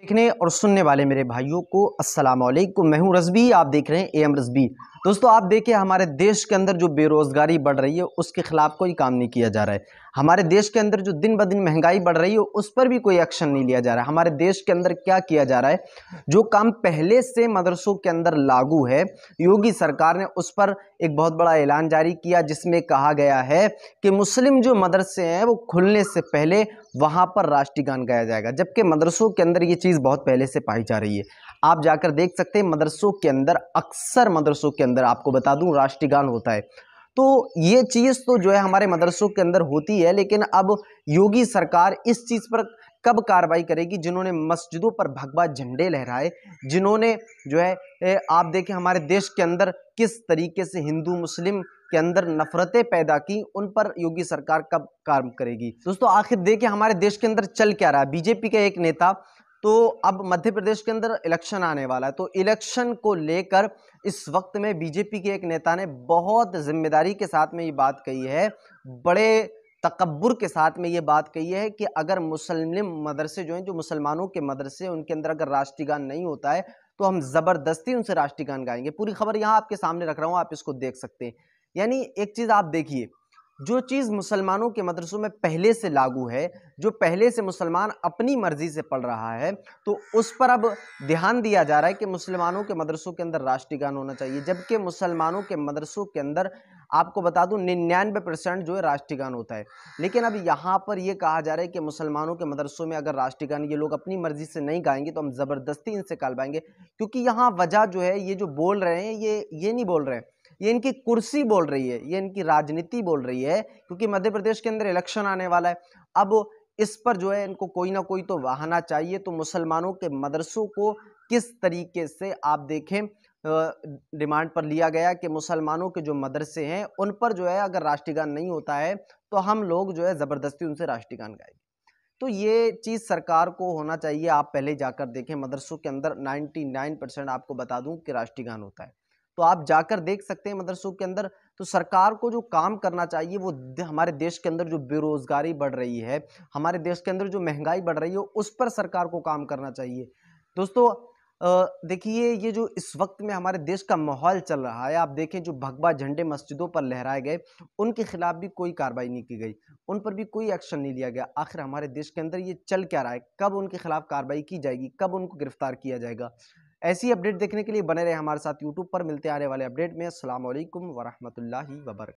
देखने और सुनने वाले मेरे भाइयों को अस्सलाम मैं हूँ रजबी आप देख रहे हैं ए एम रजबी दोस्तों आप देखिए हमारे देश के अंदर जो बेरोज़गारी बढ़ रही है उसके खिलाफ कोई काम नहीं किया जा रहा है हमारे देश के अंदर जो दिन ब दिन महंगाई बढ़ रही है उस पर भी कोई एक्शन नहीं लिया जा रहा है हमारे देश के अंदर क्या किया जा रहा है जो काम पहले से मदरसों के अंदर लागू है योगी सरकार ने उस पर एक बहुत बड़ा ऐलान जारी किया जिसमें कहा गया है कि मुस्लिम जो मदरसे हैं वो खुलने से पहले वहाँ पर राष्ट्रीय गान गाया जाएगा जबकि मदरसों के अंदर ये चीज़ बहुत पहले से पाई जा रही है आप जाकर देख सकते हैं मदरसों के अंदर अक्सर मदरसों के अंदर आपको बता दूं राष्ट्रगान होता है तो ये चीज़ तो जो है हमारे मदरसों के अंदर होती है लेकिन अब योगी सरकार इस चीज़ पर कब कार्रवाई करेगी जिन्होंने मस्जिदों पर भगवा झंडे लहराए जिन्होंने जो है आप देखें हमारे देश के अंदर किस तरीके से हिंदू मुस्लिम के अंदर नफरतें पैदा की उन पर योगी सरकार कब काम करेगी दोस्तों आखिर देखिए हमारे देश के अंदर चल क्या रहा है बीजेपी का एक नेता तो अब मध्य प्रदेश के अंदर इलेक्शन आने वाला है तो इलेक्शन को लेकर इस वक्त में बीजेपी के एक नेता ने बहुत जिम्मेदारी के साथ में ये बात कही है बड़े तकबर के साथ में ये बात कही है कि अगर मुस्लिम मदरसे जो हैं जो मुसलमानों के मदरसे उनके अंदर अगर राष्ट्रीय गान नहीं होता है तो हम ज़बरदस्ती उनसे राष्ट्रीय गान गाएंगे पूरी खबर यहाँ आपके सामने रख रहा हूँ आप इसको देख सकते हैं यानी एक चीज़ आप देखिए जो चीज़ मुसलमानों के मदरसों में पहले से लागू है जो पहले से मुसलमान अपनी मर्ज़ी से पढ़ रहा है तो उस पर अब ध्यान दिया जा रहा है कि मुसलमानों के मदरसों के अंदर राष्ट्रगान होना चाहिए जबकि मुसलमानों के मदरसों के अंदर आपको बता दूं निन्यानवे परसेंट जो है राष्ट्रीयगान होता है लेकिन अब यहाँ पर यह कहा जा रहा है कि मुसलमानों के मदरसों में अगर राष्ट्रीयगान ये लोग अपनी मर्ज़ी से नहीं गाएंगे तो हम ज़बरदस्ती इनसे कालवाएंगे क्योंकि यहाँ वजह जो है ये जो बोल रहे हैं ये ये नहीं बोल रहे हैं ये इनकी कुर्सी बोल रही है ये इनकी राजनीति बोल रही है क्योंकि मध्य प्रदेश के अंदर इलेक्शन आने वाला है अब इस पर जो है इनको कोई ना कोई तो वाहना चाहिए तो मुसलमानों के मदरसों को किस तरीके से आप देखें डिमांड पर लिया गया कि मुसलमानों के जो मदरसे हैं उन पर जो है अगर राष्ट्रगान नहीं होता है तो हम लोग जो है ज़बरदस्ती उनसे राष्ट्रगान गाएंगे तो ये चीज़ सरकार को होना चाहिए आप पहले जाकर देखें मदरसों के अंदर 99 परसेंट आपको बता दूं कि राष्ट्रगान होता है तो आप जाकर देख सकते हैं मदरसों के अंदर तो सरकार को जो काम करना चाहिए वो हमारे देश के अंदर जो बेरोज़गारी बढ़ रही है हमारे देश के अंदर जो महंगाई बढ़ रही है उस पर सरकार को काम करना चाहिए दोस्तों देखिए ये जो इस वक्त में हमारे देश का माहौल चल रहा है आप देखें जो भगवा झंडे मस्जिदों पर लहराए गए उनके खिलाफ भी कोई कार्रवाई नहीं की गई उन पर भी कोई एक्शन नहीं लिया गया आखिर हमारे देश के अंदर ये चल क्या रहा है कब उनके खिलाफ कार्रवाई की जाएगी कब उनको गिरफ्तार किया जाएगा ऐसी अपडेट देखने के लिए बने रहे हमारे साथ यूट्यूब पर मिलते आने वाले अपडेट में असल वरहमल वबरक